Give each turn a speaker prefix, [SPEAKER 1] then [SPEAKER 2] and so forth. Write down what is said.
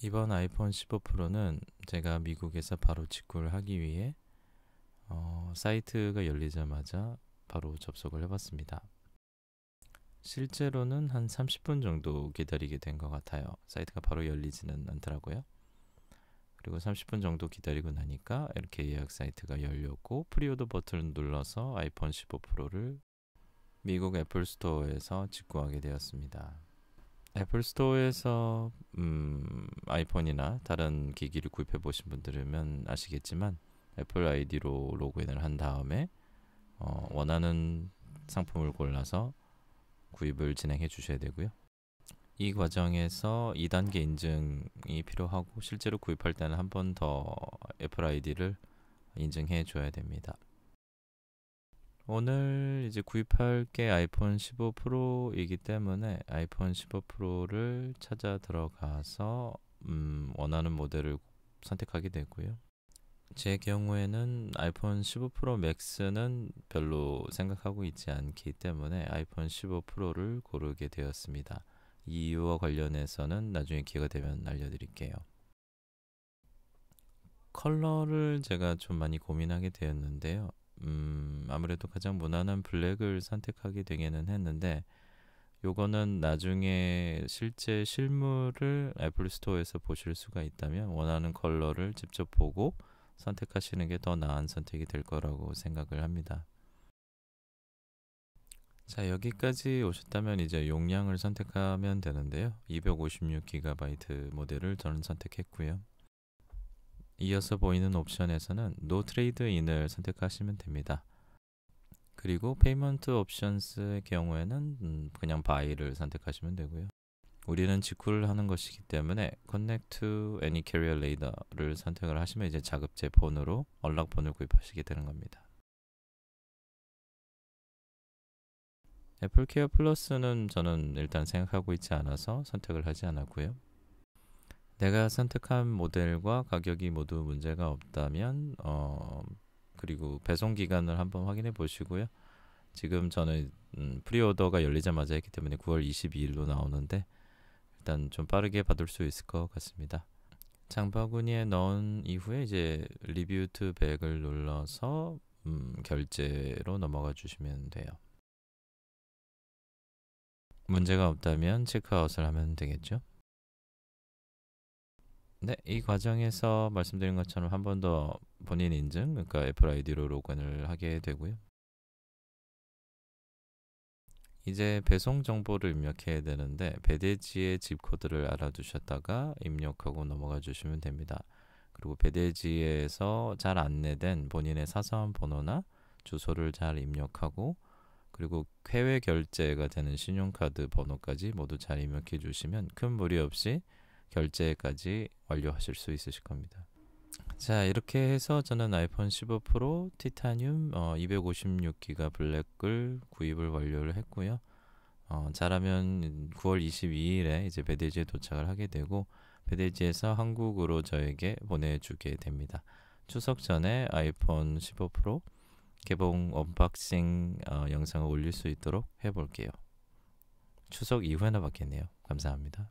[SPEAKER 1] 이번 아이폰 15 프로는 제가 미국에서 바로 직구를 하기 위해 어, 사이트가 열리자마자 바로 접속을 해봤습니다. 실제로는 한 30분 정도 기다리게 된 것 같아요. 사이트가 바로 열리지는 않더라고요. 그리고 30분 정도 기다리고 나니까 이렇게 예약 사이트가 열렸고 프리오더 버튼을 눌러서 아이폰 15 프로를 미국 애플 스토어에서 직구하게 되었습니다. 애플 스토어에서 음, 아이폰이나 다른 기기를 구입해 보신 분들이면 아시겠지만 애플 아이디로 로그인을 한 다음에 어, 원하는 상품을 골라서 구입을 진행해 주셔야 되고요. 이 과정에서 2단계 인증이 필요하고 실제로 구입할 때는 한 번 더 애플 아이디를 인증해 줘야 됩니다. 오늘 이제 구입할 게 아이폰 15 프로이기 때문에 아이폰 15 프로를 찾아 들어가서 음, 원하는 모델을 선택하게 되고요. 제 경우에는 아이폰 15 프로 맥스는 별로 생각하고 있지 않기 때문에 아이폰 15 프로를 고르게 되었습니다. 이유와 관련해서는 나중에 기회가 되면 알려드릴게요. 컬러를 제가 좀 많이 고민하게 되었는데요. 음, 아무래도 가장 무난한 블랙을 선택하게 되기는 했는데 요거는 나중에 실제 실물을 애플 스토어에서 보실 수가 있다면 원하는 컬러를 직접 보고 선택하시는 게 더 나은 선택이 될 거라고 생각을 합니다. 자, 여기까지 오셨다면 이제 용량을 선택하면 되는데요. 256GB 모델을 저는 선택했고요. 이어서 보이는 옵션에서는 No Trade In을 선택하시면 됩니다. 그리고 Payment Options의 경우에는 음, 그냥 Buy를 선택하시면 되고요. 우리는 직구를 하는 것이기 때문에 Connect to Any Carrier l a d e r 를 선택을 하시면 이제 자급제 번호로 언락번호를 구입하시게 되는 겁니다. 애플케어 플러스는 저는 일단 생각하고 있지 않아서 선택을 하지 않았고요. 내가 선택한 모델과 가격이 모두 문제가 없다면 어, 그리고 배송 기간을 한번 확인해 보시고요. 지금 저는 음, 프리오더가 열리자마자 했기 때문에 9월 22일로 나오는데 일단 좀 빠르게 받을 수 있을 것 같습니다. 장바구니에 넣은 이후에 이제 리뷰 투 백을 눌러서 음, 결제로 넘어가 주시면 돼요. 문제가 없다면 체크아웃을 하면 되겠죠. 네, 이 과정에서 말씀드린 것처럼 한 번 더 본인 인증, 그러니까 애플 아이디로 로그인을 하게 되고요. 이제 배송 정보를 입력해야 되는데 배대지의 집 코드를 알아두셨다가 입력하고 넘어가 주시면 됩니다. 그리고 배대지에서 잘 안내된 본인의 사소한 번호나 주소를 잘 입력하고 그리고 해외 결제가 되는 신용카드 번호까지 모두 잘 입력해 주시면 큰 무리 없이 결제까지 완료하실 수 있으실 겁니다. 자 이렇게 해서 저는 아이폰 15 프로 티타늄 어, 256기가 블랙을 구입을 완료를 했고요. 어, 잘하면 9월 22일에 이제 베델지에 도착을 하게 되고 베델지에서 한국으로 저에게 보내주게 됩니다. 추석 전에 아이폰 15 프로 개봉 언박싱 어, 영상을 올릴 수 있도록 해볼게요. 추석 이후에나 받겠네요. 감사합니다.